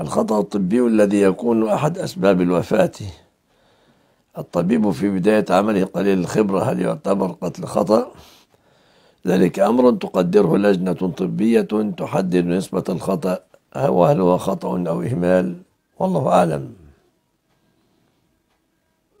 الخطأ الطبي الذي يكون أحد أسباب الوفاة الطبيب في بداية عمله قليل الخبرة هل يعتبر قتل خطأ؟ ذلك أمر تقدره لجنة طبية تحدد نسبة الخطأ وهل هو خطأ أو إهمال والله أعلم